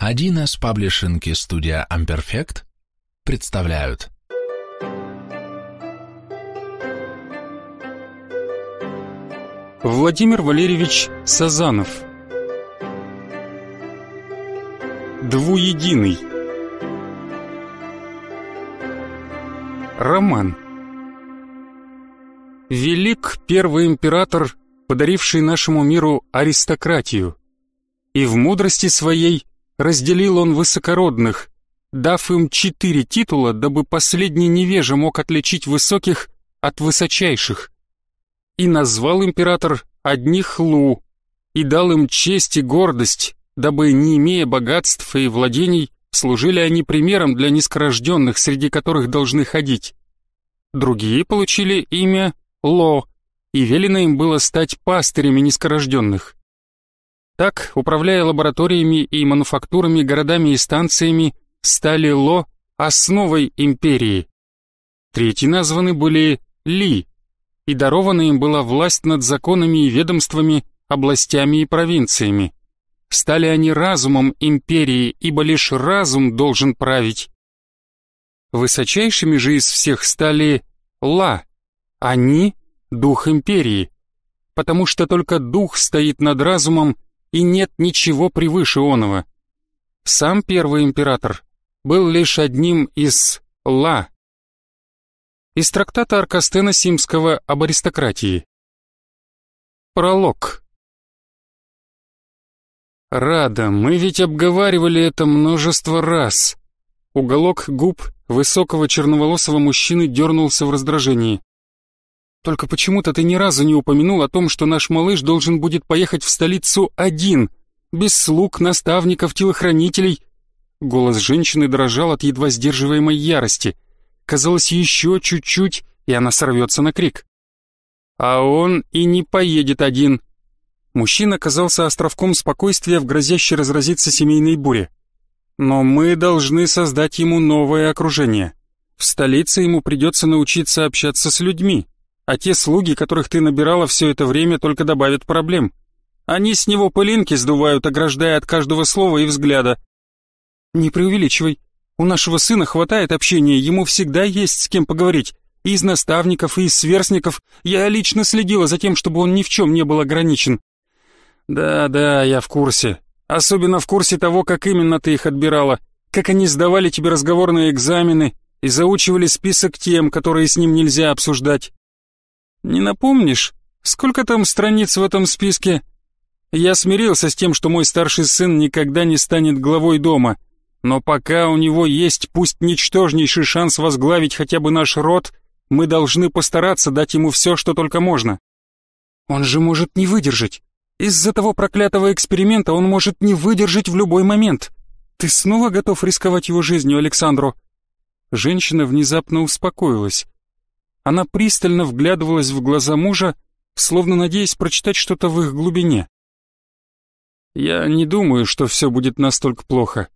Один из паблишинки студия Amperfect представляют Владимир Валерьевич Сазанов Двуединый Роман Велик первый император, подаривший нашему миру аристократию, и в мудрости своей разделил он высокородных, дав им четыре титула, дабы последний невежа мог отличить высоких от высочайших. И назвал император одних Лу, и дал им честь и гордость, дабы, не имея богатств и владений, служили они примером для низкорожденных, среди которых должны ходить. Другие получили имя Ло, и велено им было стать пастырями низкорожденных. Так, управляя лабораториями и мануфактурами, городами и станциями, стали Ло основой империи. Третьи названы были Ли, и дарована им была власть над законами и ведомствами, областями и провинциями. Стали они разумом империи, ибо лишь разум должен править. Высочайшими же из всех стали Ла, они — дух империи, потому что только дух стоит над разумом и нет ничего превыше оного. Сам первый император был лишь одним из «ла». Из трактата Аркастена Симского об аристократии. Пролог. Рада, мы ведь обговаривали это множество раз. Уголок губ высокого черноволосого мужчины дернулся в раздражении. Только почему-то ты ни разу не упомянул о том, что наш малыш должен будет поехать в столицу один, без слуг, наставников, телохранителей. Голос женщины дрожал от едва сдерживаемой ярости. Казалось, еще чуть-чуть, и она сорвется на крик. А он и не поедет один. Мужчина казался островком спокойствия в грозящей разразиться семейной буре. Но мы должны создать ему новое окружение. В столице ему придется научиться общаться с людьми, а те слуги, которых ты набирала все это время, только добавят проблем. Они с него пылинки сдувают, ограждая от каждого слова и взгляда. Не преувеличивай. У нашего сына хватает общения, ему всегда есть с кем поговорить. И из наставников, и из сверстников. Я лично следила за тем, чтобы он ни в чем не был ограничен. Да-да, я в курсе. Особенно в курсе того, как именно ты их отбирала. Как они сдавали тебе разговорные экзамены и заучивали список тем, которые с ним нельзя обсуждать. Не напомнишь, сколько там страниц в этом списке? Я смирился с тем, что мой старший сын никогда не станет главой дома, но пока у него есть пусть ничтожнейший шанс возглавить хотя бы наш род, мы должны постараться дать ему все, что только можно. Он же может не выдержать. Из-за того проклятого эксперимента он может не выдержать в любой момент. Ты снова готов рисковать его жизнью, Александру?» Женщина внезапно успокоилась. Она пристально вглядывалась в глаза мужа, словно надеясь прочитать что-то в их глубине. «Я не думаю, что все будет настолько плохо.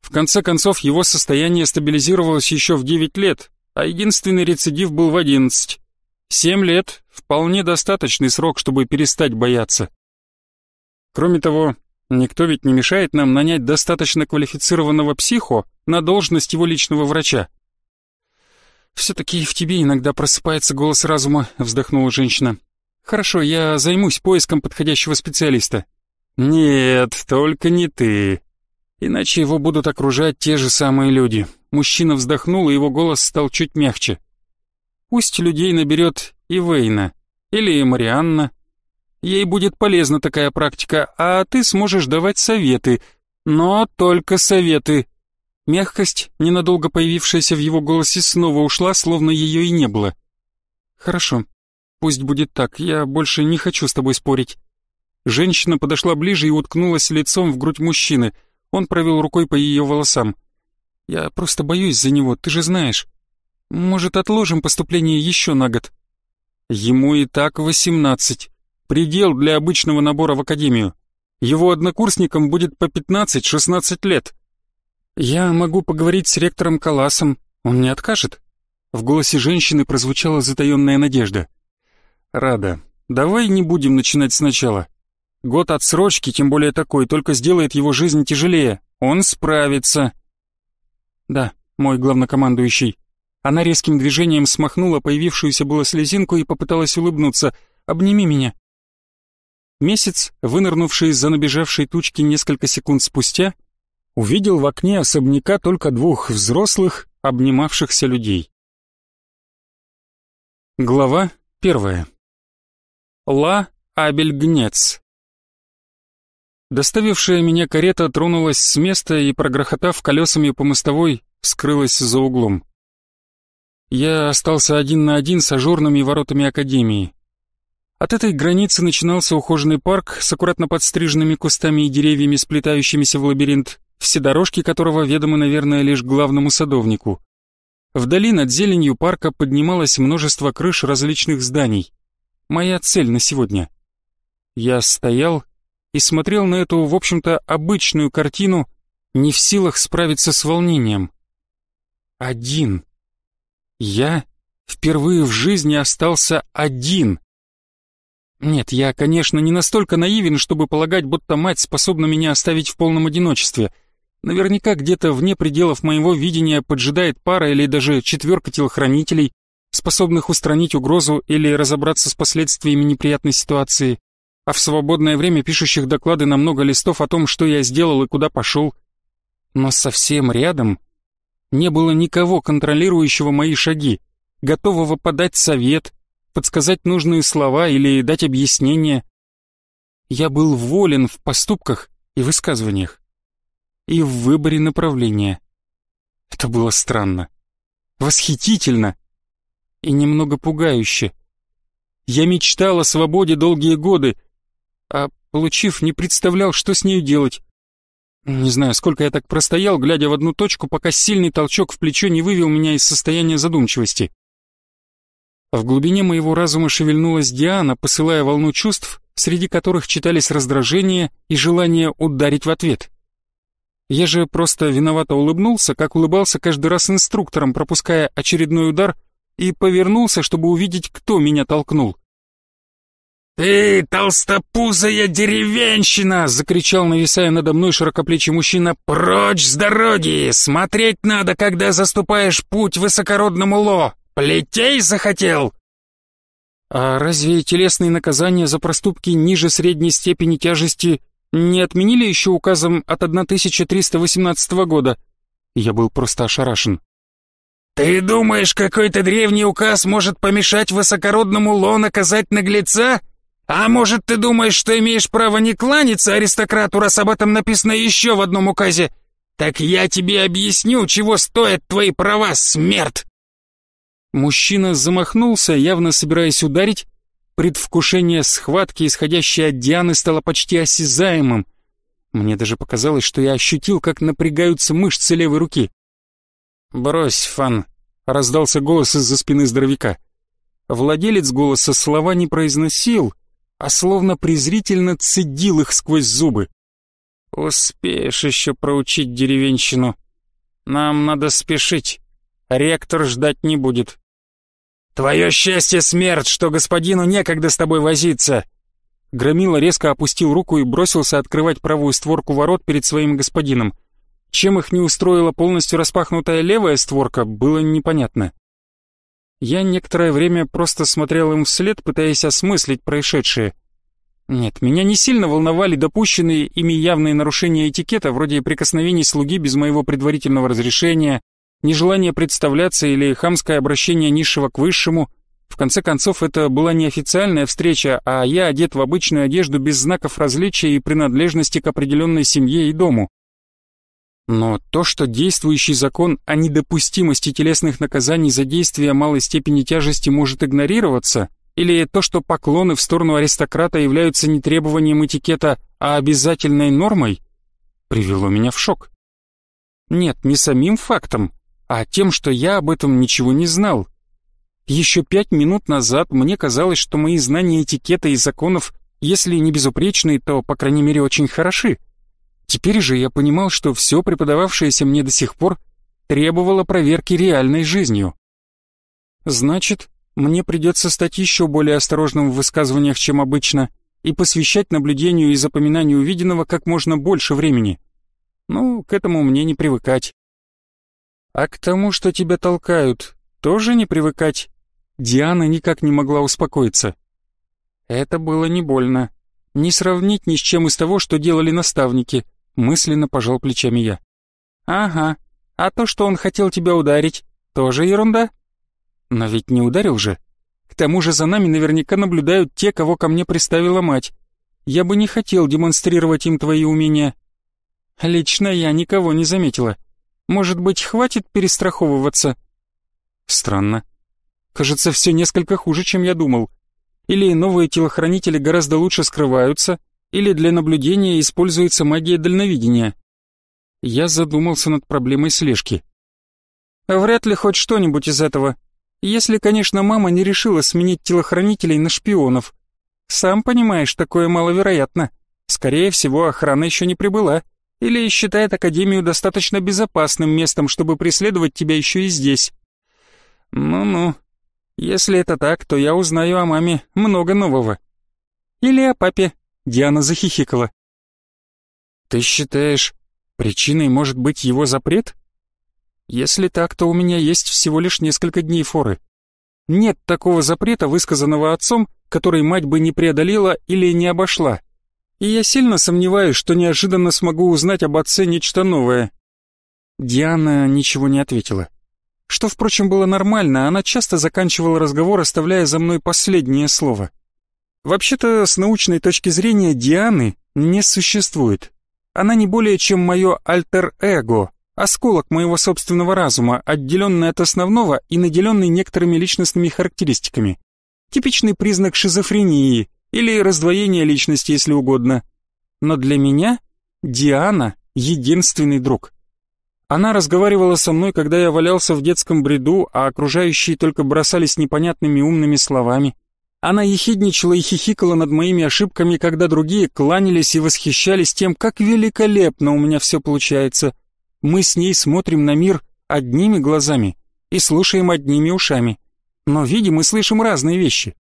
В конце концов, его состояние стабилизировалось еще в 9 лет, а единственный рецидив был в 11. 7 лет — вполне достаточный срок, чтобы перестать бояться. Кроме того, никто ведь не мешает нам нанять достаточно квалифицированного психо на должность его личного врача. «Все-таки в тебе иногда просыпается голос разума», — вздохнула женщина. «Хорошо, я займусь поиском подходящего специалиста». «Нет, только не ты. Иначе его будут окружать те же самые люди». Мужчина вздохнул, и его голос стал чуть мягче. «Пусть людей наберет и Вейна, или Марианна. Ей будет полезна такая практика, а ты сможешь давать советы, но только советы, Мягкость, ненадолго появившаяся в его голосе, снова ушла, словно ее и не было. «Хорошо, пусть будет так, я больше не хочу с тобой спорить». Женщина подошла ближе и уткнулась лицом в грудь мужчины. Он провел рукой по ее волосам. «Я просто боюсь за него, ты же знаешь. Может, отложим поступление еще на год?» Ему и так восемнадцать. Предел для обычного набора в академию. Его однокурсникам будет по пятнадцать-шестнадцать лет. «Я могу поговорить с ректором Каласом, он не откажет?» В голосе женщины прозвучала затаенная надежда. «Рада, давай не будем начинать сначала. Год отсрочки, тем более такой, только сделает его жизнь тяжелее. Он справится». «Да, мой главнокомандующий». Она резким движением смахнула появившуюся было слезинку и попыталась улыбнуться. «Обними меня». Месяц, вынырнувший из-за набежавшей тучки несколько секунд спустя, увидел в окне особняка только двух взрослых, обнимавшихся людей. Глава первая. Ла Абельгнец. Доставившая меня карета тронулась с места и, прогрохотав колесами по мостовой, скрылась за углом. Я остался один на один с ажурными воротами Академии. От этой границы начинался ухоженный парк с аккуратно подстриженными кустами и деревьями, сплетающимися в лабиринт, все дорожки которого ведомы, наверное, лишь главному садовнику. Вдали над зеленью парка поднималось множество крыш различных зданий. Моя цель на сегодня. Я стоял и смотрел на эту, в общем-то, обычную картину, не в силах справиться с волнением. Один. Я впервые в жизни остался один. Нет, я, конечно, не настолько наивен, чтобы полагать, будто мать способна меня оставить в полном одиночестве — Наверняка где-то вне пределов моего видения поджидает пара или даже четверка телохранителей, способных устранить угрозу или разобраться с последствиями неприятной ситуации, а в свободное время пишущих доклады на много листов о том, что я сделал и куда пошел. Но совсем рядом не было никого, контролирующего мои шаги, готового подать совет, подсказать нужные слова или дать объяснение. Я был волен в поступках и высказываниях и в выборе направления. Это было странно, восхитительно и немного пугающе. Я мечтал о свободе долгие годы, а, получив, не представлял, что с нею делать. Не знаю, сколько я так простоял, глядя в одну точку, пока сильный толчок в плечо не вывел меня из состояния задумчивости. В глубине моего разума шевельнулась Диана, посылая волну чувств, среди которых читались раздражение и желание ударить в ответ. Я же просто виновато улыбнулся, как улыбался каждый раз инструктором, пропуская очередной удар, и повернулся, чтобы увидеть, кто меня толкнул. «Ты, толстопузая деревенщина!» — закричал, нависая надо мной широкоплечий мужчина. «Прочь с дороги! Смотреть надо, когда заступаешь путь высокородному ло! Плетей захотел!» «А разве телесные наказания за проступки ниже средней степени тяжести не отменили еще указом от 1318 года?» Я был просто ошарашен. «Ты думаешь, какой-то древний указ может помешать высокородному лон оказать наглеца? А может, ты думаешь, что имеешь право не кланяться аристократу, раз об этом написано еще в одном указе? Так я тебе объясню, чего стоят твои права, смерть!» Мужчина замахнулся, явно собираясь ударить, Предвкушение схватки, исходящее от Дианы, стало почти осязаемым. Мне даже показалось, что я ощутил, как напрягаются мышцы левой руки. «Брось, Фан», — раздался голос из-за спины здоровяка. Владелец голоса слова не произносил, а словно презрительно цедил их сквозь зубы. «Успеешь еще проучить деревенщину. Нам надо спешить. Ректор ждать не будет». «Твое счастье, смерть, что господину некогда с тобой возиться!» Громила резко опустил руку и бросился открывать правую створку ворот перед своим господином. Чем их не устроила полностью распахнутая левая створка, было непонятно. Я некоторое время просто смотрел им вслед, пытаясь осмыслить происшедшее. Нет, меня не сильно волновали допущенные ими явные нарушения этикета, вроде прикосновений слуги без моего предварительного разрешения, нежелание представляться или хамское обращение низшего к высшему. В конце концов, это была не официальная встреча, а я одет в обычную одежду без знаков различия и принадлежности к определенной семье и дому. Но то, что действующий закон о недопустимости телесных наказаний за действия малой степени тяжести может игнорироваться, или то, что поклоны в сторону аристократа являются не требованием этикета, а обязательной нормой, привело меня в шок. Нет, не самим фактом, а тем, что я об этом ничего не знал. Еще пять минут назад мне казалось, что мои знания этикета и законов, если не безупречные, то, по крайней мере, очень хороши. Теперь же я понимал, что все преподававшееся мне до сих пор требовало проверки реальной жизнью. Значит, мне придется стать еще более осторожным в высказываниях, чем обычно, и посвящать наблюдению и запоминанию увиденного как можно больше времени. Ну, к этому мне не привыкать. А к тому, что тебя толкают, тоже не привыкать. Диана никак не могла успокоиться. Это было не больно. Не сравнить ни с чем из того, что делали наставники, мысленно пожал плечами я. Ага, а то, что он хотел тебя ударить, тоже ерунда? Но ведь не ударил же. К тому же за нами наверняка наблюдают те, кого ко мне приставила мать. Я бы не хотел демонстрировать им твои умения. Лично я никого не заметила. Может быть, хватит перестраховываться?» «Странно. Кажется, все несколько хуже, чем я думал. Или новые телохранители гораздо лучше скрываются, или для наблюдения используется магия дальновидения». Я задумался над проблемой слежки. «Вряд ли хоть что-нибудь из этого. Если, конечно, мама не решила сменить телохранителей на шпионов. Сам понимаешь, такое маловероятно. Скорее всего, охрана еще не прибыла. Или считает Академию достаточно безопасным местом, чтобы преследовать тебя еще и здесь? Ну-ну. Если это так, то я узнаю о маме много нового. Или о папе. Диана захихикала. Ты считаешь, причиной может быть его запрет? Если так, то у меня есть всего лишь несколько дней форы. Нет такого запрета, высказанного отцом, который мать бы не преодолела или не обошла и я сильно сомневаюсь, что неожиданно смогу узнать об отце нечто новое». Диана ничего не ответила. Что, впрочем, было нормально, она часто заканчивала разговор, оставляя за мной последнее слово. Вообще-то, с научной точки зрения, Дианы не существует. Она не более чем мое альтер-эго, осколок моего собственного разума, отделенный от основного и наделенный некоторыми личностными характеристиками. Типичный признак шизофрении, или раздвоение личности, если угодно. Но для меня Диана — единственный друг. Она разговаривала со мной, когда я валялся в детском бреду, а окружающие только бросались непонятными умными словами. Она ехидничала и хихикала над моими ошибками, когда другие кланялись и восхищались тем, как великолепно у меня все получается. Мы с ней смотрим на мир одними глазами и слушаем одними ушами, но видим и слышим разные вещи.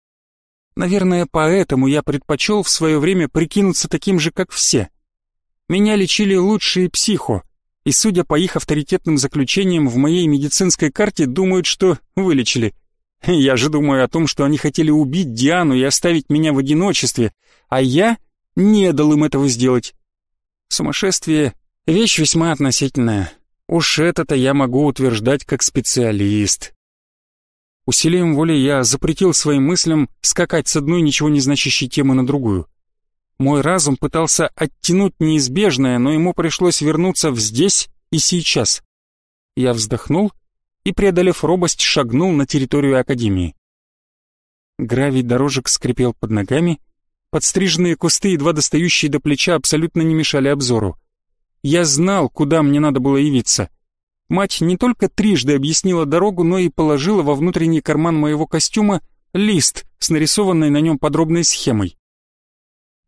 Наверное, поэтому я предпочел в свое время прикинуться таким же, как все. Меня лечили лучшие психо, и, судя по их авторитетным заключениям в моей медицинской карте, думают, что вылечили. Я же думаю о том, что они хотели убить Диану и оставить меня в одиночестве, а я не дал им этого сделать. Сумасшествие — вещь весьма относительная. Уж это-то я могу утверждать как специалист. Усилием воли я запретил своим мыслям скакать с одной ничего не значащей темы на другую. Мой разум пытался оттянуть неизбежное, но ему пришлось вернуться в здесь и сейчас. Я вздохнул и, преодолев робость, шагнул на территорию Академии. Гравий дорожек скрипел под ногами, подстриженные кусты, едва достающие до плеча, абсолютно не мешали обзору. Я знал, куда мне надо было явиться мать не только трижды объяснила дорогу, но и положила во внутренний карман моего костюма лист с нарисованной на нем подробной схемой.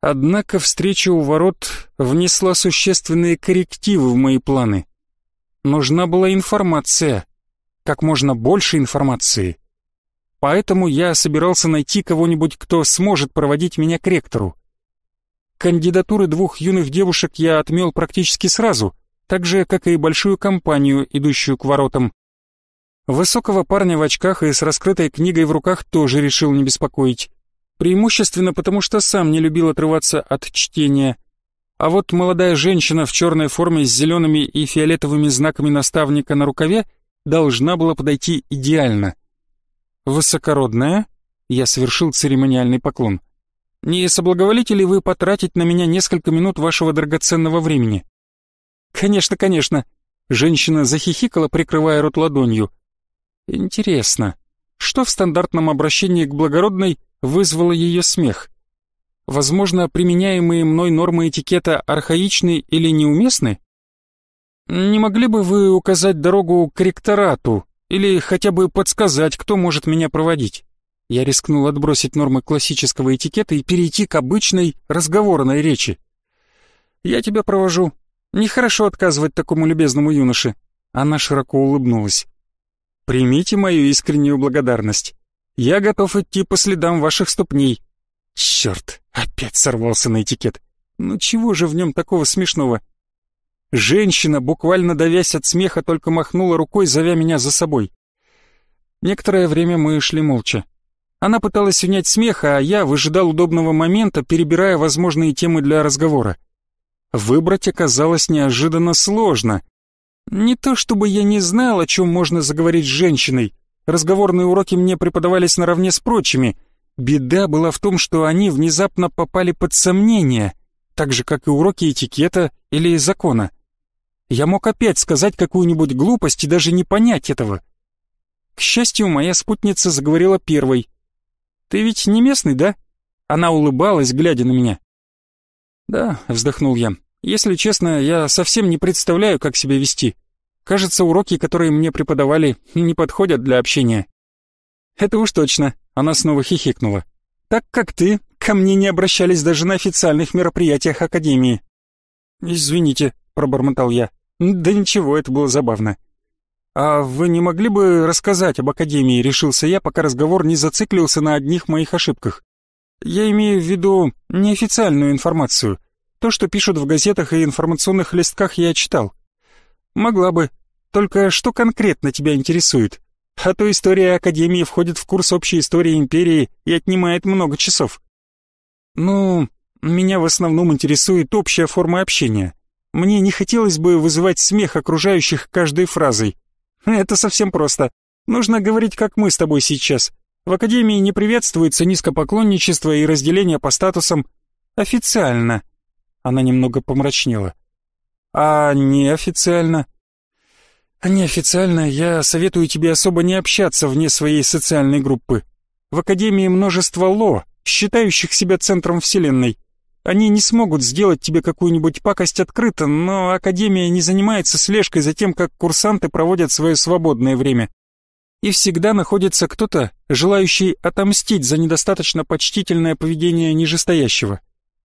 Однако встреча у ворот внесла существенные коррективы в мои планы. Нужна была информация, как можно больше информации. Поэтому я собирался найти кого-нибудь, кто сможет проводить меня к ректору. Кандидатуры двух юных девушек я отмел практически сразу — так же, как и большую компанию, идущую к воротам. Высокого парня в очках и с раскрытой книгой в руках тоже решил не беспокоить. Преимущественно потому, что сам не любил отрываться от чтения. А вот молодая женщина в черной форме с зелеными и фиолетовыми знаками наставника на рукаве должна была подойти идеально. «Высокородная?» — я совершил церемониальный поклон. «Не соблаговолите ли вы потратить на меня несколько минут вашего драгоценного времени?» «Конечно, конечно!» Женщина захихикала, прикрывая рот ладонью. «Интересно, что в стандартном обращении к благородной вызвало ее смех? Возможно, применяемые мной нормы этикета архаичны или неуместны? Не могли бы вы указать дорогу к ректорату или хотя бы подсказать, кто может меня проводить?» Я рискнул отбросить нормы классического этикета и перейти к обычной разговорной речи. «Я тебя провожу», Нехорошо отказывать такому любезному юноше. Она широко улыбнулась. Примите мою искреннюю благодарность. Я готов идти по следам ваших ступней. Черт, опять сорвался на этикет. Ну чего же в нем такого смешного? Женщина, буквально давясь от смеха, только махнула рукой, зовя меня за собой. Некоторое время мы шли молча. Она пыталась унять смех, а я выжидал удобного момента, перебирая возможные темы для разговора выбрать оказалось неожиданно сложно. Не то чтобы я не знал, о чем можно заговорить с женщиной. Разговорные уроки мне преподавались наравне с прочими. Беда была в том, что они внезапно попали под сомнение, так же, как и уроки этикета или закона. Я мог опять сказать какую-нибудь глупость и даже не понять этого. К счастью, моя спутница заговорила первой. «Ты ведь не местный, да?» Она улыбалась, глядя на меня. «Да», — вздохнул я. «Если честно, я совсем не представляю, как себя вести. Кажется, уроки, которые мне преподавали, не подходят для общения». «Это уж точно», — она снова хихикнула. «Так как ты, ко мне не обращались даже на официальных мероприятиях Академии». «Извините», — пробормотал я. «Да ничего, это было забавно». «А вы не могли бы рассказать об Академии?» — решился я, пока разговор не зациклился на одних моих ошибках. Я имею в виду неофициальную информацию. То, что пишут в газетах и информационных листках, я читал. Могла бы. Только что конкретно тебя интересует? А то история Академии входит в курс общей истории Империи и отнимает много часов. Ну, меня в основном интересует общая форма общения. Мне не хотелось бы вызывать смех окружающих каждой фразой. Это совсем просто. Нужно говорить, как мы с тобой сейчас, в академии не приветствуется низкопоклонничество и разделение по статусам официально. Она немного помрачнела. А неофициально? Неофициально я советую тебе особо не общаться вне своей социальной группы. В академии множество ло, считающих себя центром вселенной. Они не смогут сделать тебе какую-нибудь пакость открыто, но Академия не занимается слежкой за тем, как курсанты проводят свое свободное время и всегда находится кто-то, желающий отомстить за недостаточно почтительное поведение нижестоящего.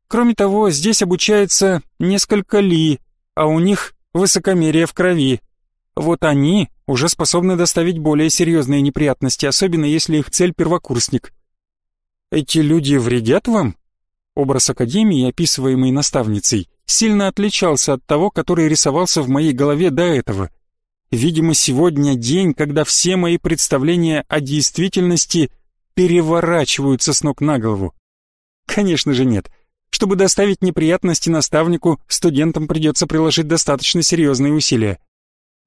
Кроме того, здесь обучается несколько ли, а у них высокомерие в крови. Вот они уже способны доставить более серьезные неприятности, особенно если их цель первокурсник. Эти люди вредят вам? Образ Академии, описываемый наставницей, сильно отличался от того, который рисовался в моей голове до этого – Видимо, сегодня день, когда все мои представления о действительности переворачиваются с ног на голову. Конечно же нет. Чтобы доставить неприятности наставнику, студентам придется приложить достаточно серьезные усилия.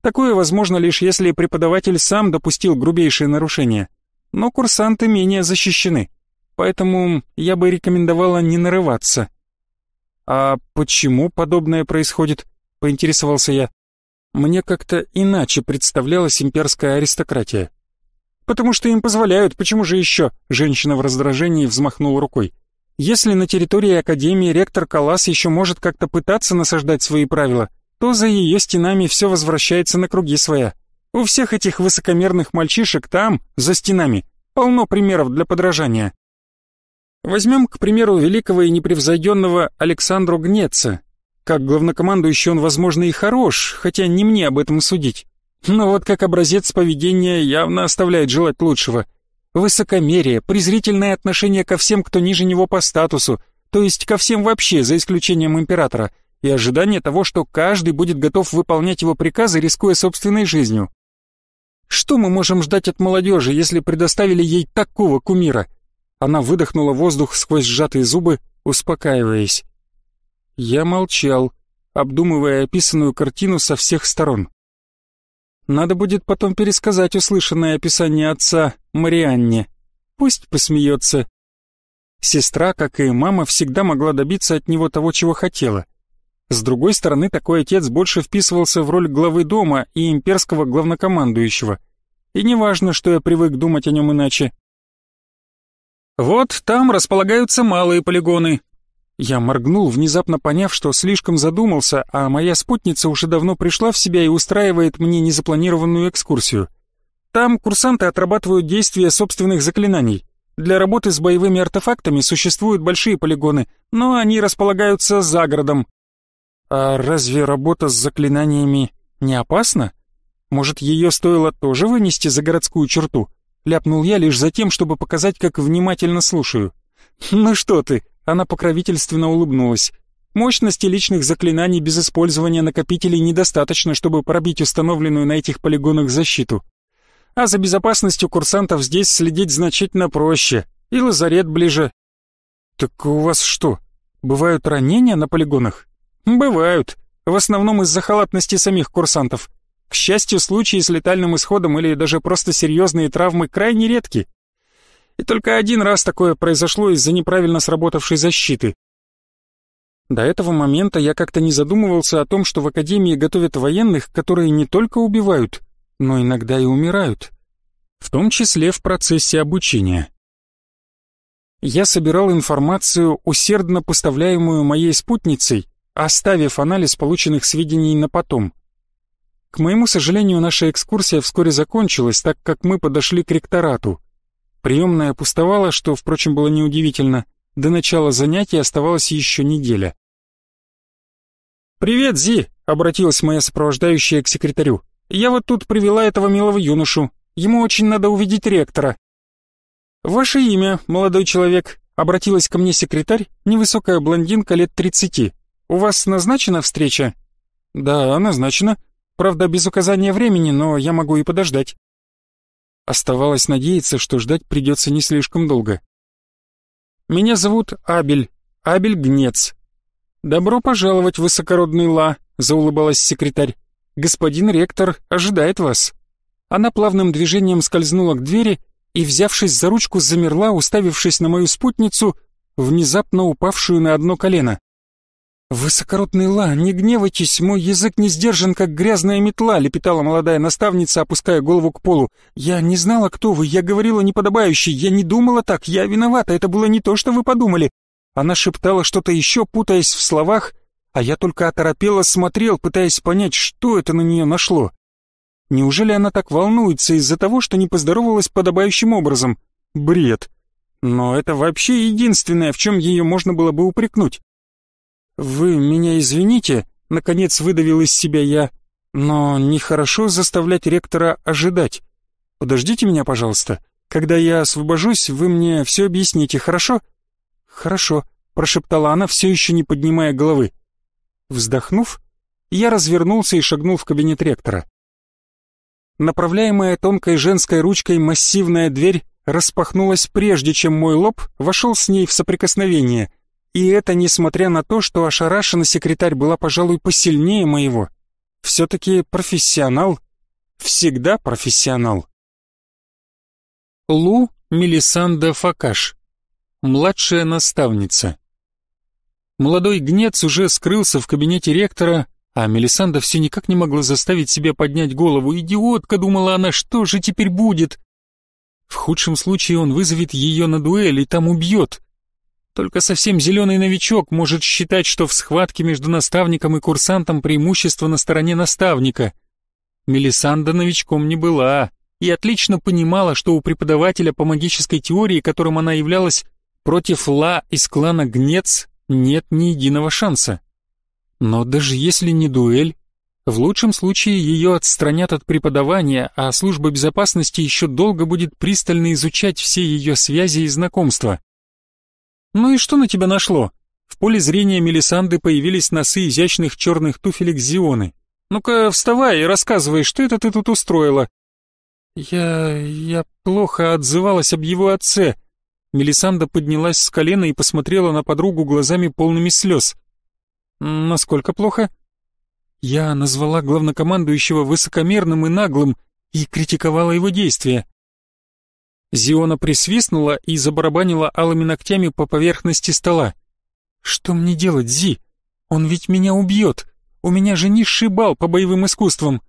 Такое возможно лишь если преподаватель сам допустил грубейшие нарушения. Но курсанты менее защищены, поэтому я бы рекомендовала не нарываться. «А почему подобное происходит?» — поинтересовался я мне как-то иначе представлялась имперская аристократия. «Потому что им позволяют, почему же еще?» Женщина в раздражении взмахнула рукой. «Если на территории Академии ректор Калас еще может как-то пытаться насаждать свои правила, то за ее стенами все возвращается на круги своя. У всех этих высокомерных мальчишек там, за стенами, полно примеров для подражания. Возьмем, к примеру, великого и непревзойденного Александру Гнеца, как главнокомандующий он, возможно, и хорош, хотя не мне об этом судить. Но вот как образец поведения явно оставляет желать лучшего. Высокомерие, презрительное отношение ко всем, кто ниже него по статусу, то есть ко всем вообще, за исключением императора, и ожидание того, что каждый будет готов выполнять его приказы, рискуя собственной жизнью. Что мы можем ждать от молодежи, если предоставили ей такого кумира? Она выдохнула воздух сквозь сжатые зубы, успокаиваясь. Я молчал, обдумывая описанную картину со всех сторон. Надо будет потом пересказать услышанное описание отца Марианне. Пусть посмеется. Сестра, как и мама, всегда могла добиться от него того, чего хотела. С другой стороны, такой отец больше вписывался в роль главы дома и имперского главнокомандующего. И не важно, что я привык думать о нем иначе. «Вот там располагаются малые полигоны», я моргнул, внезапно поняв, что слишком задумался, а моя спутница уже давно пришла в себя и устраивает мне незапланированную экскурсию. Там курсанты отрабатывают действия собственных заклинаний. Для работы с боевыми артефактами существуют большие полигоны, но они располагаются за городом. А разве работа с заклинаниями не опасна? Может, ее стоило тоже вынести за городскую черту? Ляпнул я лишь за тем, чтобы показать, как внимательно слушаю. «Ну что ты!» Она покровительственно улыбнулась. Мощности личных заклинаний без использования накопителей недостаточно, чтобы пробить установленную на этих полигонах защиту. А за безопасностью курсантов здесь следить значительно проще, и лазарет ближе. Так у вас что, бывают ранения на полигонах? Бывают, в основном из-за халатности самих курсантов. К счастью, случаи с летальным исходом или даже просто серьезные травмы крайне редки. И только один раз такое произошло из-за неправильно сработавшей защиты. До этого момента я как-то не задумывался о том, что в Академии готовят военных, которые не только убивают, но иногда и умирают. В том числе в процессе обучения. Я собирал информацию, усердно поставляемую моей спутницей, оставив анализ полученных сведений на потом. К моему сожалению, наша экскурсия вскоре закончилась, так как мы подошли к ректорату. Приемная пустовала, что, впрочем, было неудивительно. До начала занятий оставалась еще неделя. «Привет, Зи!» — обратилась моя сопровождающая к секретарю. «Я вот тут привела этого милого юношу. Ему очень надо увидеть ректора». «Ваше имя, молодой человек», — обратилась ко мне секретарь, невысокая блондинка лет тридцати. «У вас назначена встреча?» «Да, назначена. Правда, без указания времени, но я могу и подождать». Оставалось надеяться, что ждать придется не слишком долго. «Меня зовут Абель, Абель Гнец». «Добро пожаловать, высокородный Ла», — заулыбалась секретарь. «Господин ректор ожидает вас». Она плавным движением скользнула к двери и, взявшись за ручку, замерла, уставившись на мою спутницу, внезапно упавшую на одно колено. «Высокородный Ла, не гневайтесь, мой язык не сдержан, как грязная метла», — лепетала молодая наставница, опуская голову к полу. «Я не знала, кто вы, я говорила неподобающе, я не думала так, я виновата, это было не то, что вы подумали». Она шептала что-то еще, путаясь в словах, а я только оторопело смотрел, пытаясь понять, что это на нее нашло. Неужели она так волнуется из-за того, что не поздоровалась подобающим образом? Бред. Но это вообще единственное, в чем ее можно было бы упрекнуть. «Вы меня извините», — наконец выдавил из себя я, «но нехорошо заставлять ректора ожидать. Подождите меня, пожалуйста. Когда я освобожусь, вы мне все объясните, хорошо?» «Хорошо», — прошептала она, все еще не поднимая головы. Вздохнув, я развернулся и шагнул в кабинет ректора. Направляемая тонкой женской ручкой массивная дверь распахнулась прежде, чем мой лоб вошел с ней в соприкосновение — и это несмотря на то, что ошарашена секретарь была, пожалуй, посильнее моего. Все-таки профессионал. Всегда профессионал. Лу Мелисанда Факаш. Младшая наставница. Молодой гнец уже скрылся в кабинете ректора, а Мелисанда все никак не могла заставить себя поднять голову. «Идиотка!» — думала она, — «что же теперь будет?» В худшем случае он вызовет ее на дуэль и там убьет. Только совсем зеленый новичок может считать, что в схватке между наставником и курсантом преимущество на стороне наставника. Мелисанда новичком не была и отлично понимала, что у преподавателя по магической теории, которым она являлась, против Ла из клана Гнец нет ни единого шанса. Но даже если не дуэль, в лучшем случае ее отстранят от преподавания, а служба безопасности еще долго будет пристально изучать все ее связи и знакомства. «Ну и что на тебя нашло?» В поле зрения Мелисанды появились носы изящных черных туфелек Зионы. «Ну-ка, вставай и рассказывай, что это ты тут устроила?» «Я... я плохо отзывалась об его отце». Мелисанда поднялась с колена и посмотрела на подругу глазами полными слез. «Насколько плохо?» «Я назвала главнокомандующего высокомерным и наглым и критиковала его действия. Зиона присвистнула и забарабанила алыми ногтями по поверхности стола. «Что мне делать, Зи? Он ведь меня убьет! У меня же низший бал по боевым искусствам!»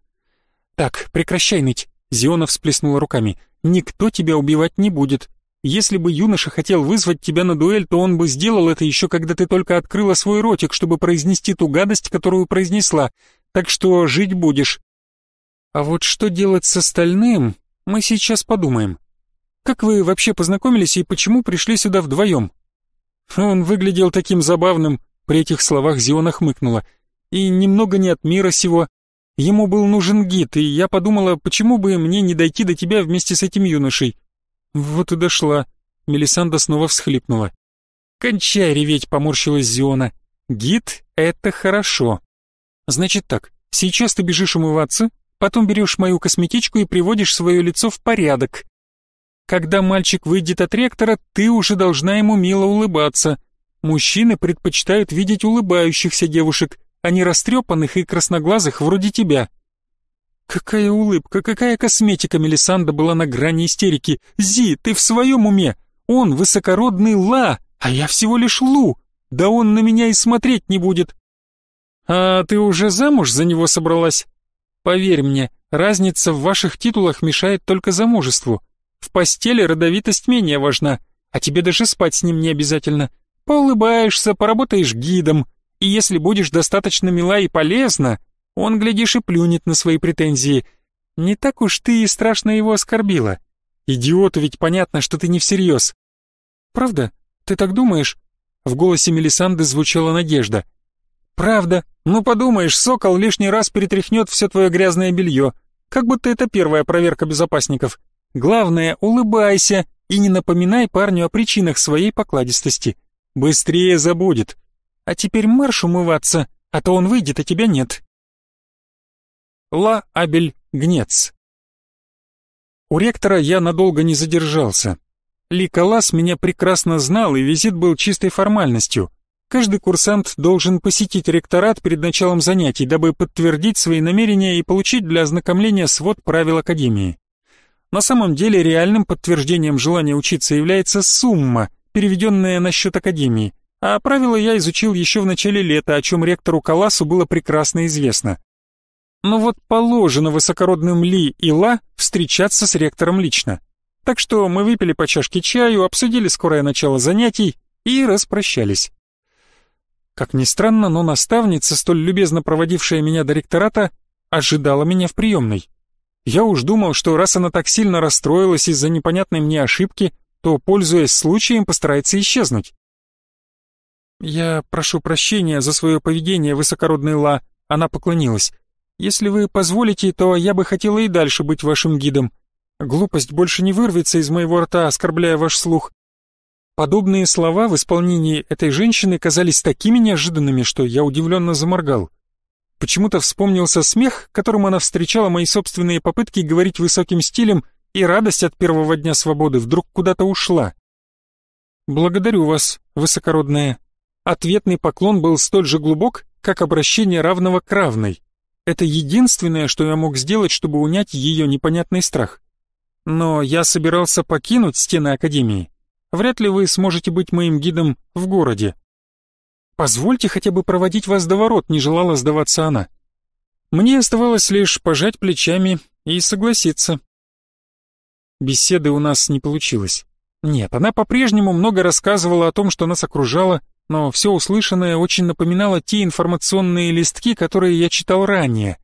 «Так, прекращай ныть!» — Зиона всплеснула руками. «Никто тебя убивать не будет. Если бы юноша хотел вызвать тебя на дуэль, то он бы сделал это еще когда ты только открыла свой ротик, чтобы произнести ту гадость, которую произнесла. Так что жить будешь. А вот что делать с остальным, мы сейчас подумаем. Как вы вообще познакомились и почему пришли сюда вдвоем?» Он выглядел таким забавным, при этих словах Зиона хмыкнула. «И немного не от мира сего. Ему был нужен гид, и я подумала, почему бы мне не дойти до тебя вместе с этим юношей?» «Вот и дошла». Мелисанда снова всхлипнула. «Кончай реветь», — поморщилась Зиона. «Гид — это хорошо». «Значит так, сейчас ты бежишь умываться, потом берешь мою косметичку и приводишь свое лицо в порядок. Когда мальчик выйдет от ректора, ты уже должна ему мило улыбаться. Мужчины предпочитают видеть улыбающихся девушек, а не растрепанных и красноглазых вроде тебя. Какая улыбка, какая косметика Мелисанда была на грани истерики. Зи, ты в своем уме? Он высокородный Ла, а я всего лишь Лу. Да он на меня и смотреть не будет. А ты уже замуж за него собралась? Поверь мне, разница в ваших титулах мешает только замужеству. В постели родовитость менее важна, а тебе даже спать с ним не обязательно. Поулыбаешься, поработаешь гидом, и если будешь достаточно мила и полезна, он, глядишь, и плюнет на свои претензии. Не так уж ты и страшно его оскорбила. Идиоту ведь понятно, что ты не всерьез. Правда? Ты так думаешь? В голосе Мелисанды звучала надежда. Правда. Ну подумаешь, сокол лишний раз перетряхнет все твое грязное белье. Как будто это первая проверка безопасников. Главное, улыбайся и не напоминай парню о причинах своей покладистости. Быстрее забудет. А теперь марш умываться, а то он выйдет, а тебя нет. Ла Абель Гнец У ректора я надолго не задержался. Ли Калас меня прекрасно знал, и визит был чистой формальностью. Каждый курсант должен посетить ректорат перед началом занятий, дабы подтвердить свои намерения и получить для ознакомления свод правил Академии. На самом деле реальным подтверждением желания учиться является сумма, переведенная на счет академии. А правила я изучил еще в начале лета, о чем ректору Каласу было прекрасно известно. Но вот положено высокородным Ли и Ла встречаться с ректором лично. Так что мы выпили по чашке чаю, обсудили скорое начало занятий и распрощались. Как ни странно, но наставница, столь любезно проводившая меня до ректората, ожидала меня в приемной. Я уж думал, что раз она так сильно расстроилась из-за непонятной мне ошибки, то, пользуясь случаем, постарается исчезнуть. «Я прошу прощения за свое поведение, высокородный Ла», — она поклонилась. «Если вы позволите, то я бы хотела и дальше быть вашим гидом. Глупость больше не вырвется из моего рта, оскорбляя ваш слух». Подобные слова в исполнении этой женщины казались такими неожиданными, что я удивленно заморгал. Почему-то вспомнился смех, которым она встречала мои собственные попытки говорить высоким стилем, и радость от первого дня свободы вдруг куда-то ушла. «Благодарю вас, высокородная». Ответный поклон был столь же глубок, как обращение равного к равной. Это единственное, что я мог сделать, чтобы унять ее непонятный страх. Но я собирался покинуть стены Академии. Вряд ли вы сможете быть моим гидом в городе. «Позвольте хотя бы проводить вас до ворот», — не желала сдаваться она. Мне оставалось лишь пожать плечами и согласиться. Беседы у нас не получилось. Нет, она по-прежнему много рассказывала о том, что нас окружало, но все услышанное очень напоминало те информационные листки, которые я читал ранее.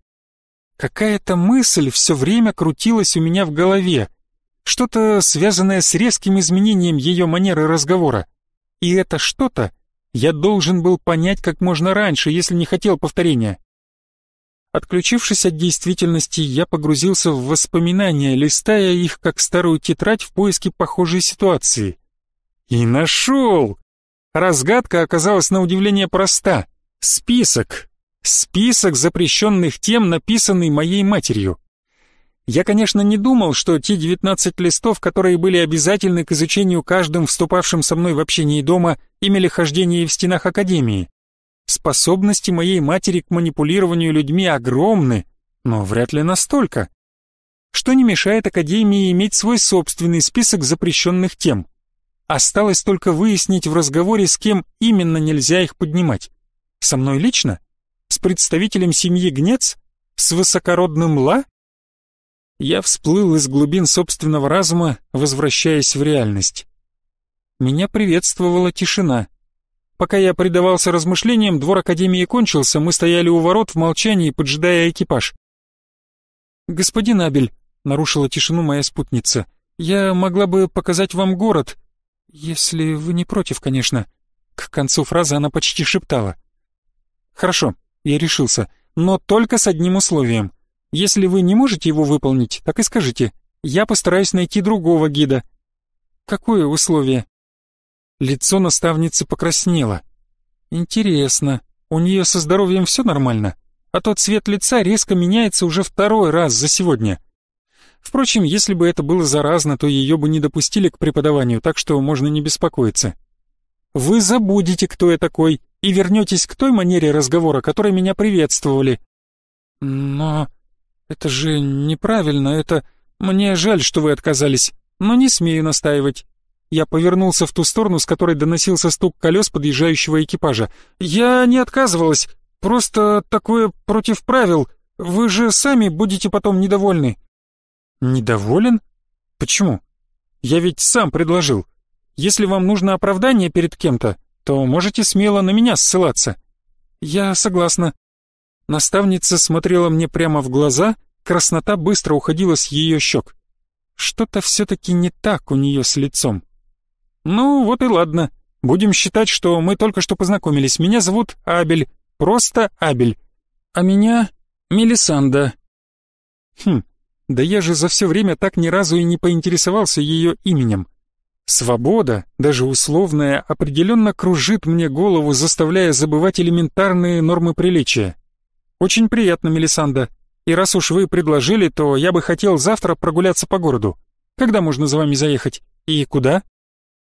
Какая-то мысль все время крутилась у меня в голове, что-то связанное с резким изменением ее манеры разговора. И это что-то я должен был понять как можно раньше, если не хотел повторения. Отключившись от действительности, я погрузился в воспоминания, листая их как старую тетрадь в поиске похожей ситуации. И нашел! Разгадка оказалась на удивление проста. Список. Список запрещенных тем, написанный моей матерью. Я, конечно, не думал, что те 19 листов, которые были обязательны к изучению каждым вступавшим со мной в общении дома, имели хождение в стенах академии. Способности моей матери к манипулированию людьми огромны, но вряд ли настолько. Что не мешает академии иметь свой собственный список запрещенных тем. Осталось только выяснить в разговоре, с кем именно нельзя их поднимать. Со мной лично? С представителем семьи Гнец? С высокородным Ла? я всплыл из глубин собственного разума, возвращаясь в реальность. Меня приветствовала тишина. Пока я предавался размышлениям, двор Академии кончился, мы стояли у ворот в молчании, поджидая экипаж. «Господин Абель», — нарушила тишину моя спутница, — «я могла бы показать вам город, если вы не против, конечно». К концу фразы она почти шептала. «Хорошо, я решился, но только с одним условием — если вы не можете его выполнить, так и скажите. Я постараюсь найти другого гида. Какое условие? Лицо наставницы покраснело. Интересно, у нее со здоровьем все нормально? А то цвет лица резко меняется уже второй раз за сегодня. Впрочем, если бы это было заразно, то ее бы не допустили к преподаванию, так что можно не беспокоиться. Вы забудете, кто я такой, и вернетесь к той манере разговора, которой меня приветствовали. Но... «Это же неправильно, это... Мне жаль, что вы отказались, но не смею настаивать». Я повернулся в ту сторону, с которой доносился стук колес подъезжающего экипажа. «Я не отказывалась, просто такое против правил. Вы же сами будете потом недовольны». «Недоволен? Почему? Я ведь сам предложил. Если вам нужно оправдание перед кем-то, то можете смело на меня ссылаться». «Я согласна», Наставница смотрела мне прямо в глаза, краснота быстро уходила с ее щек. Что-то все-таки не так у нее с лицом. «Ну, вот и ладно. Будем считать, что мы только что познакомились. Меня зовут Абель. Просто Абель. А меня Мелисанда». «Хм, да я же за все время так ни разу и не поинтересовался ее именем. Свобода, даже условная, определенно кружит мне голову, заставляя забывать элементарные нормы приличия. «Очень приятно, Мелисанда. И раз уж вы предложили, то я бы хотел завтра прогуляться по городу. Когда можно за вами заехать? И куда?»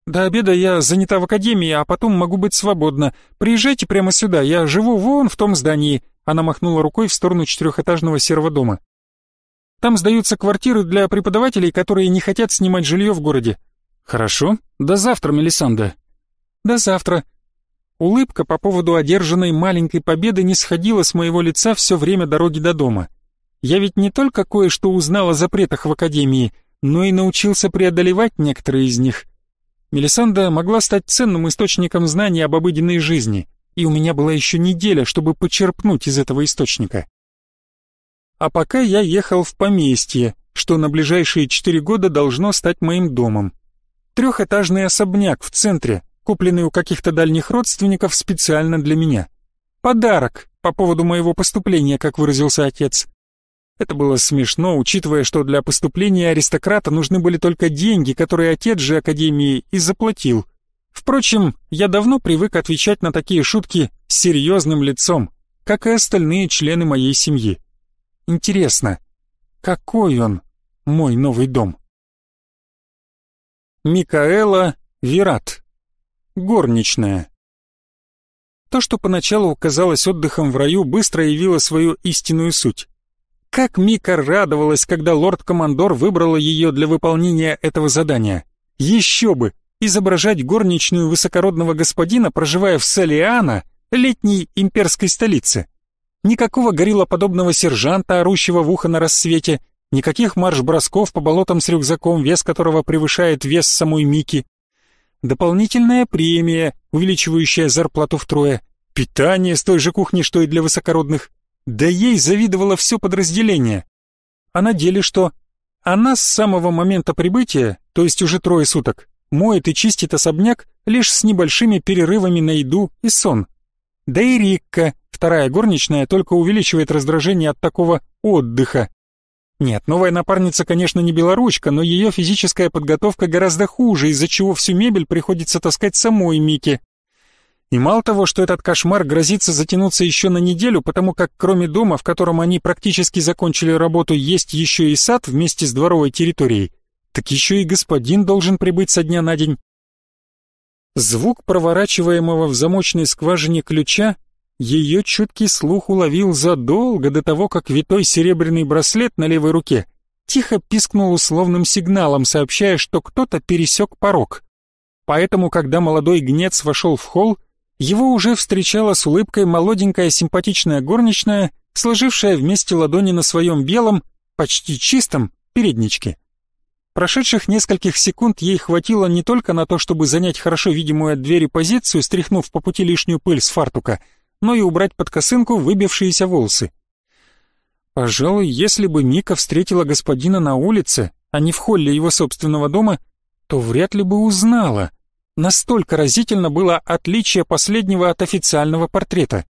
«До обеда я занята в академии, а потом могу быть свободна. Приезжайте прямо сюда, я живу вон в том здании». Она махнула рукой в сторону четырехэтажного серого дома. «Там сдаются квартиры для преподавателей, которые не хотят снимать жилье в городе». «Хорошо. До завтра, Мелисанда». «До завтра. Улыбка по поводу одержанной маленькой победы не сходила с моего лица все время дороги до дома. Я ведь не только кое-что узнал о запретах в Академии, но и научился преодолевать некоторые из них. Мелисанда могла стать ценным источником знаний об обыденной жизни, и у меня была еще неделя, чтобы почерпнуть из этого источника. А пока я ехал в поместье, что на ближайшие четыре года должно стать моим домом. Трехэтажный особняк в центре, купленный у каких-то дальних родственников специально для меня. Подарок по поводу моего поступления, как выразился отец. Это было смешно, учитывая, что для поступления аристократа нужны были только деньги, которые отец же Академии и заплатил. Впрочем, я давно привык отвечать на такие шутки с серьезным лицом, как и остальные члены моей семьи. Интересно, какой он, мой новый дом? Микаэла Вират Горничная. То, что поначалу казалось отдыхом в раю, быстро явило свою истинную суть. Как Мика радовалась, когда лорд-командор выбрала ее для выполнения этого задания. Еще бы! Изображать горничную высокородного господина, проживая в Салиана, летней имперской столице. Никакого гориллоподобного сержанта, орущего в ухо на рассвете, никаких марш-бросков по болотам с рюкзаком, вес которого превышает вес самой Мики дополнительная премия, увеличивающая зарплату втрое, питание с той же кухни, что и для высокородных. Да ей завидовало все подразделение. А на деле что? Она с самого момента прибытия, то есть уже трое суток, моет и чистит особняк лишь с небольшими перерывами на еду и сон. Да и Рикка, вторая горничная, только увеличивает раздражение от такого отдыха, нет, новая напарница, конечно, не белоручка, но ее физическая подготовка гораздо хуже, из-за чего всю мебель приходится таскать самой Мике. И мало того, что этот кошмар грозится затянуться еще на неделю, потому как кроме дома, в котором они практически закончили работу, есть еще и сад вместе с дворовой территорией, так еще и господин должен прибыть со дня на день. Звук проворачиваемого в замочной скважине ключа ее чуткий слух уловил задолго до того, как витой серебряный браслет на левой руке тихо пискнул условным сигналом, сообщая, что кто-то пересек порог. Поэтому, когда молодой гнец вошел в холл, его уже встречала с улыбкой молоденькая симпатичная горничная, сложившая вместе ладони на своем белом, почти чистом, передничке. Прошедших нескольких секунд ей хватило не только на то, чтобы занять хорошо видимую от двери позицию, стряхнув по пути лишнюю пыль с фартука — но и убрать под косынку выбившиеся волосы. Пожалуй, если бы Мика встретила господина на улице, а не в холле его собственного дома, то вряд ли бы узнала. Настолько разительно было отличие последнего от официального портрета.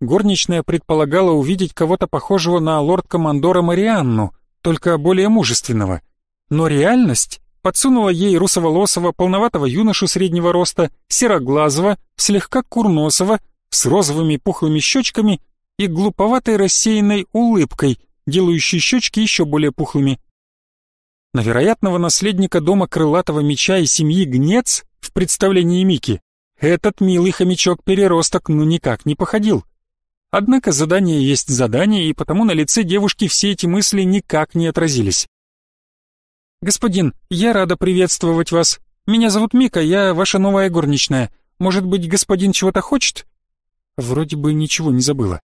Горничная предполагала увидеть кого-то похожего на лорд-командора Марианну, только более мужественного. Но реальность подсунула ей русоволосого, полноватого юношу среднего роста, сероглазого, слегка курносого, с розовыми пухлыми щечками и глуповатой рассеянной улыбкой, делающей щечки еще более пухлыми. На вероятного наследника дома крылатого меча и семьи Гнец в представлении Мики этот милый хомячок-переросток ну никак не походил. Однако задание есть задание, и потому на лице девушки все эти мысли никак не отразились. «Господин, я рада приветствовать вас. Меня зовут Мика, я ваша новая горничная. Может быть, господин чего-то хочет?» Вроде бы ничего не забыла.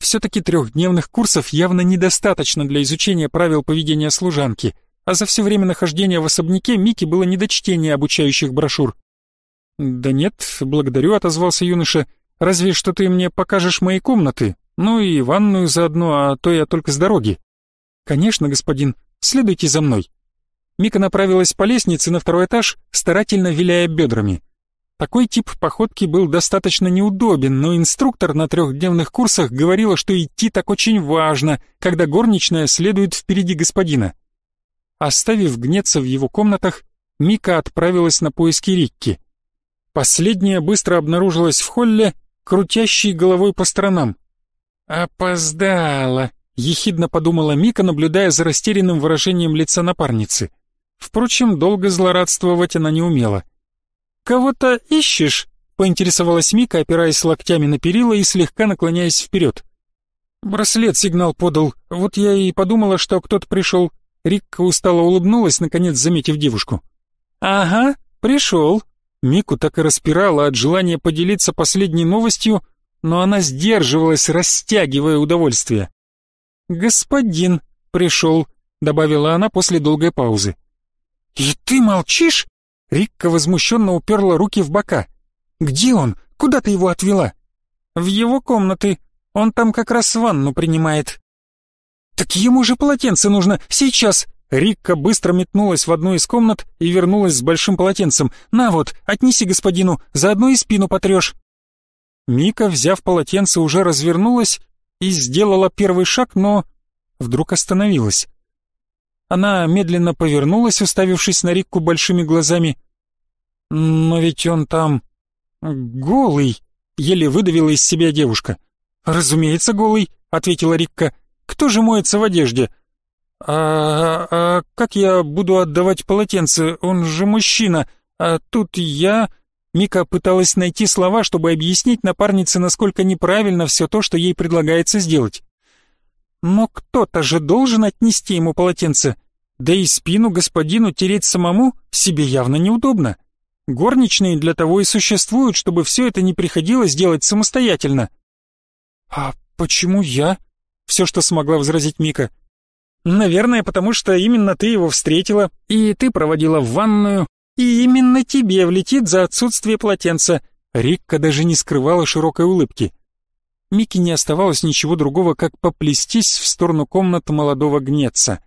Все-таки трехдневных курсов явно недостаточно для изучения правил поведения служанки, а за все время нахождения в особняке Мики было не до чтения обучающих брошюр. «Да нет, благодарю», — отозвался юноша. «Разве что ты мне покажешь мои комнаты, ну и ванную заодно, а то я только с дороги». «Конечно, господин, следуйте за мной». Мика направилась по лестнице на второй этаж, старательно виляя бедрами. Такой тип походки был достаточно неудобен, но инструктор на трехдневных курсах говорила, что идти так очень важно, когда горничная следует впереди господина. Оставив гнеться в его комнатах, Мика отправилась на поиски Рикки. Последняя быстро обнаружилась в холле, крутящей головой по сторонам. «Опоздала», — ехидно подумала Мика, наблюдая за растерянным выражением лица напарницы. Впрочем, долго злорадствовать она не умела — «Кого-то ищешь?» — поинтересовалась Мика, опираясь локтями на перила и слегка наклоняясь вперед. «Браслет сигнал подал. Вот я и подумала, что кто-то пришел». Рикка устало улыбнулась, наконец заметив девушку. «Ага, пришел». Мику так и распирала от желания поделиться последней новостью, но она сдерживалась, растягивая удовольствие. «Господин пришел», — добавила она после долгой паузы. «И ты молчишь?» Рикка возмущенно уперла руки в бока. «Где он? Куда ты его отвела?» «В его комнаты. Он там как раз ванну принимает». «Так ему же полотенце нужно. Сейчас!» Рикка быстро метнулась в одну из комнат и вернулась с большим полотенцем. «На вот, отнеси господину, заодно и спину потрешь». Мика, взяв полотенце, уже развернулась и сделала первый шаг, но вдруг остановилась. Она медленно повернулась, уставившись на Рикку большими глазами. «Но ведь он там... голый!» — еле выдавила из себя девушка. «Разумеется, голый!» — ответила Рикка. «Кто же моется в одежде?» «А, а как я буду отдавать полотенце? Он же мужчина. А тут я...» Мика пыталась найти слова, чтобы объяснить напарнице, насколько неправильно все то, что ей предлагается сделать. Но кто-то же должен отнести ему полотенце. Да и спину господину тереть самому себе явно неудобно. Горничные для того и существуют, чтобы все это не приходилось делать самостоятельно. «А почему я?» — все, что смогла возразить Мика. «Наверное, потому что именно ты его встретила, и ты проводила в ванную, и именно тебе влетит за отсутствие полотенца». Рикка даже не скрывала широкой улыбки. Микки не оставалось ничего другого, как поплестись в сторону комнат молодого гнеца.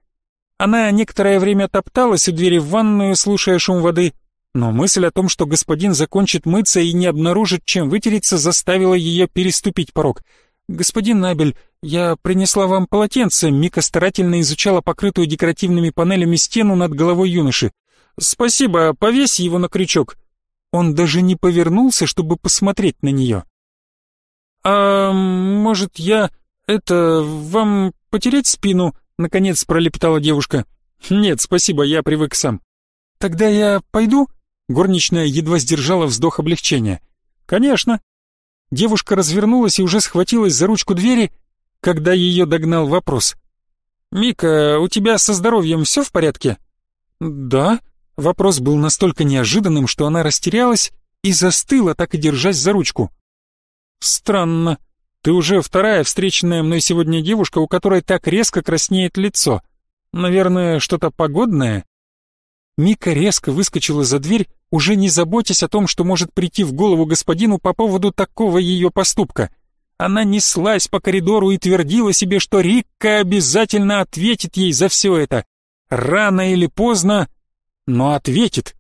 Она некоторое время топталась у двери в ванную, слушая шум воды, но мысль о том, что господин закончит мыться и не обнаружит, чем вытереться, заставила ее переступить порог. «Господин Набель, я принесла вам полотенце», — Мика старательно изучала покрытую декоративными панелями стену над головой юноши. «Спасибо, повесь его на крючок». Он даже не повернулся, чтобы посмотреть на нее. «А может, я... это... вам потереть спину?» — наконец пролепетала девушка. «Нет, спасибо, я привык сам». «Тогда я пойду?» Горничная едва сдержала вздох облегчения. «Конечно». Девушка развернулась и уже схватилась за ручку двери, когда ее догнал вопрос. «Мика, у тебя со здоровьем все в порядке?» «Да». Вопрос был настолько неожиданным, что она растерялась и застыла, так и держась за ручку. «Странно. Ты уже вторая встреченная мной сегодня девушка, у которой так резко краснеет лицо. Наверное, что-то погодное?» Мика резко выскочила за дверь, уже не заботясь о том, что может прийти в голову господину по поводу такого ее поступка. Она неслась по коридору и твердила себе, что Рикка обязательно ответит ей за все это. Рано или поздно, но ответит.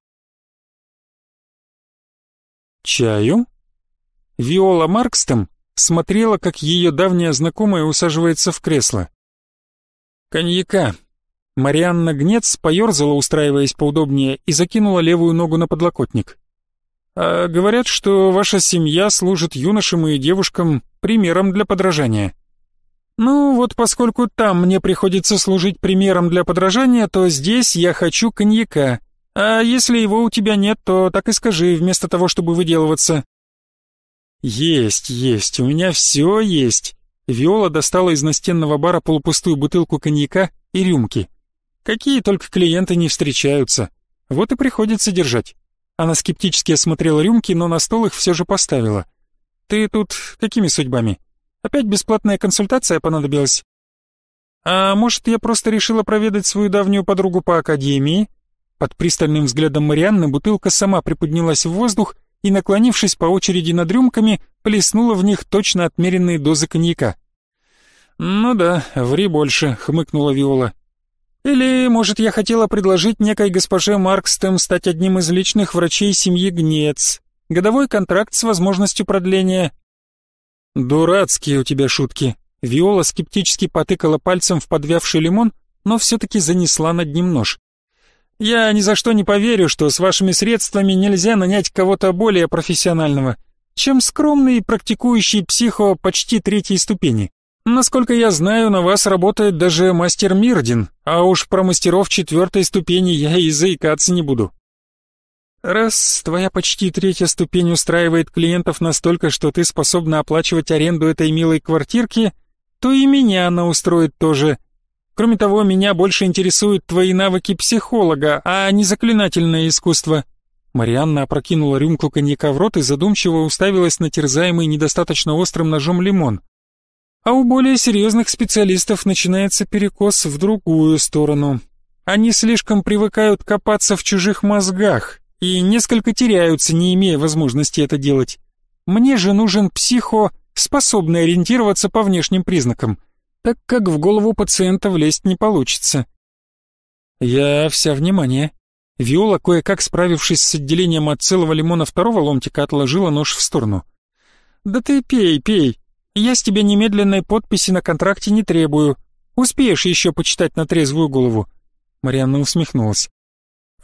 «Чаю?» Виола Маркстом смотрела, как ее давняя знакомая усаживается в кресло. «Коньяка!» Марианна Гнец поерзала, устраиваясь поудобнее, и закинула левую ногу на подлокотник. «А говорят, что ваша семья служит юношам и девушкам примером для подражания». «Ну вот поскольку там мне приходится служить примером для подражания, то здесь я хочу коньяка. А если его у тебя нет, то так и скажи, вместо того, чтобы выделываться. «Есть, есть, у меня все есть!» Виола достала из настенного бара полупустую бутылку коньяка и рюмки. «Какие только клиенты не встречаются! Вот и приходится держать!» Она скептически осмотрела рюмки, но на стол их все же поставила. «Ты тут какими судьбами? Опять бесплатная консультация понадобилась?» «А может, я просто решила проведать свою давнюю подругу по академии?» Под пристальным взглядом Марианны бутылка сама приподнялась в воздух, и, наклонившись по очереди над рюмками, плеснула в них точно отмеренные дозы коньяка. «Ну да, ври больше», — хмыкнула Виола. «Или, может, я хотела предложить некой госпоже Маркстем стать одним из личных врачей семьи Гнец. Годовой контракт с возможностью продления». «Дурацкие у тебя шутки», — Виола скептически потыкала пальцем в подвявший лимон, но все-таки занесла над ним нож. Я ни за что не поверю, что с вашими средствами нельзя нанять кого-то более профессионального, чем скромный практикующий психо почти третьей ступени. Насколько я знаю, на вас работает даже мастер Мирдин, а уж про мастеров четвертой ступени я и заикаться не буду. Раз твоя почти третья ступень устраивает клиентов настолько, что ты способна оплачивать аренду этой милой квартирки, то и меня она устроит тоже, Кроме того, меня больше интересуют твои навыки психолога, а не заклинательное искусство». Марианна опрокинула рюмку коньяка в рот и задумчиво уставилась на терзаемый недостаточно острым ножом лимон. А у более серьезных специалистов начинается перекос в другую сторону. Они слишком привыкают копаться в чужих мозгах и несколько теряются, не имея возможности это делать. Мне же нужен психо, способный ориентироваться по внешним признакам так как в голову пациента влезть не получится. Я вся внимание. Виола, кое-как справившись с отделением от целого лимона второго ломтика, отложила нож в сторону. «Да ты пей, пей. Я с тебя немедленной подписи на контракте не требую. Успеешь еще почитать на трезвую голову». Марианна усмехнулась.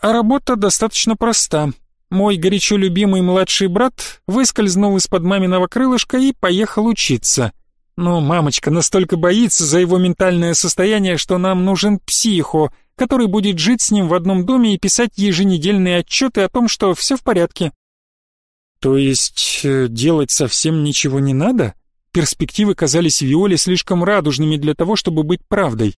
«А работа достаточно проста. Мой горячо любимый младший брат выскользнул из-под маминого крылышка и поехал учиться». Но мамочка настолько боится за его ментальное состояние, что нам нужен психо, который будет жить с ним в одном доме и писать еженедельные отчеты о том, что все в порядке. То есть э, делать совсем ничего не надо? Перспективы казались Виоле слишком радужными для того, чтобы быть правдой.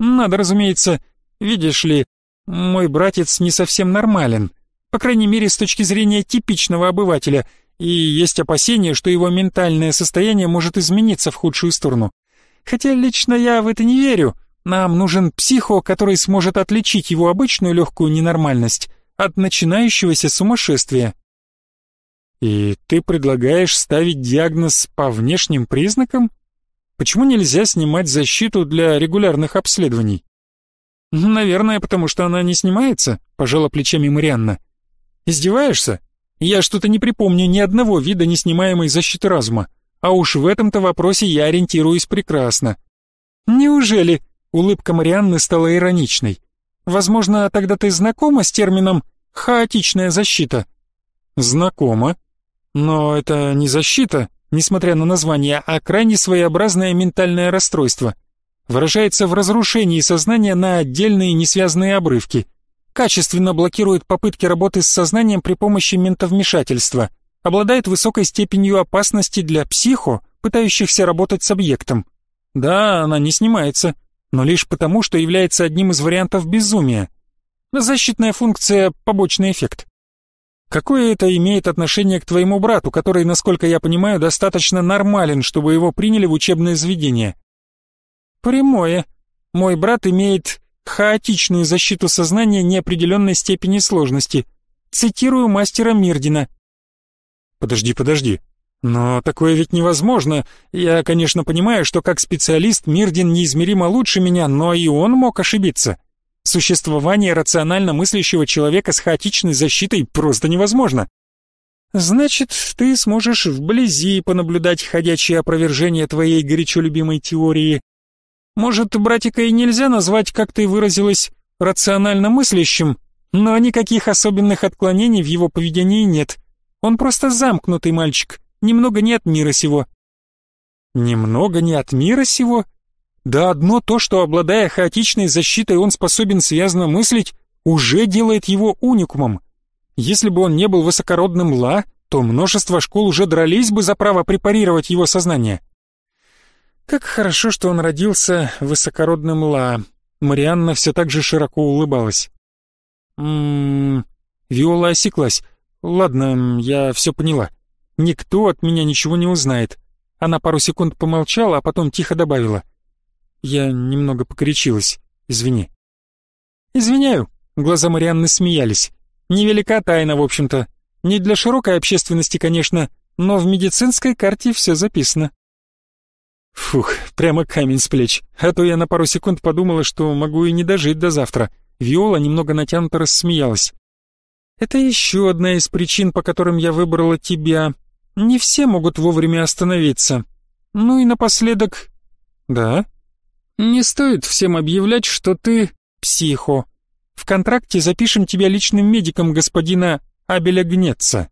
Надо, разумеется. Видишь ли, мой братец не совсем нормален. По крайней мере, с точки зрения типичного обывателя — и есть опасение, что его ментальное состояние может измениться в худшую сторону. Хотя лично я в это не верю. Нам нужен психо, который сможет отличить его обычную легкую ненормальность от начинающегося сумасшествия. И ты предлагаешь ставить диагноз по внешним признакам? Почему нельзя снимать защиту для регулярных обследований? Наверное, потому что она не снимается, пожала плечами Марианна. Издеваешься? Я что-то не припомню ни одного вида неснимаемой защиты разума. А уж в этом-то вопросе я ориентируюсь прекрасно. Неужели? Улыбка Марианны стала ироничной. Возможно, тогда ты знакома с термином «хаотичная защита»? Знакома. Но это не защита, несмотря на название, а крайне своеобразное ментальное расстройство. Выражается в разрушении сознания на отдельные несвязанные обрывки – качественно блокирует попытки работы с сознанием при помощи ментовмешательства, обладает высокой степенью опасности для психо, пытающихся работать с объектом. Да, она не снимается, но лишь потому, что является одним из вариантов безумия. Защитная функция – побочный эффект. Какое это имеет отношение к твоему брату, который, насколько я понимаю, достаточно нормален, чтобы его приняли в учебное заведение? Прямое. Мой брат имеет хаотичную защиту сознания неопределенной степени сложности. Цитирую мастера Мирдина. «Подожди, подожди. Но такое ведь невозможно. Я, конечно, понимаю, что как специалист Мирдин неизмеримо лучше меня, но и он мог ошибиться. Существование рационально мыслящего человека с хаотичной защитой просто невозможно. Значит, ты сможешь вблизи понаблюдать ходячее опровержение твоей горячо любимой теории, может, братика и нельзя назвать, как ты выразилась, рационально мыслящим, но никаких особенных отклонений в его поведении нет. Он просто замкнутый мальчик, немного не от мира сего». «Немного не от мира сего?» Да одно то, что обладая хаотичной защитой, он способен связно мыслить, уже делает его уникумом. Если бы он не был высокородным Ла, то множество школ уже дрались бы за право препарировать его сознание. Как хорошо, что он родился высокородным Ла. Марианна все так же широко улыбалась. м м-м, Виола осеклась. «Ладно, я все поняла. Никто от меня ничего не узнает». Она пару секунд помолчала, а потом тихо добавила. «Я немного покоричилась. Извини». «Извиняю». Глаза Марианны смеялись. «Невелика тайна, в общем-то. Не для широкой общественности, конечно, но в медицинской карте все записано». Фух, прямо камень с плеч. А то я на пару секунд подумала, что могу и не дожить до завтра. Виола немного натянуто рассмеялась. Это еще одна из причин, по которым я выбрала тебя. Не все могут вовремя остановиться. Ну и напоследок... Да? Не стоит всем объявлять, что ты психо. В контракте запишем тебя личным медиком господина Абеля Гнеца.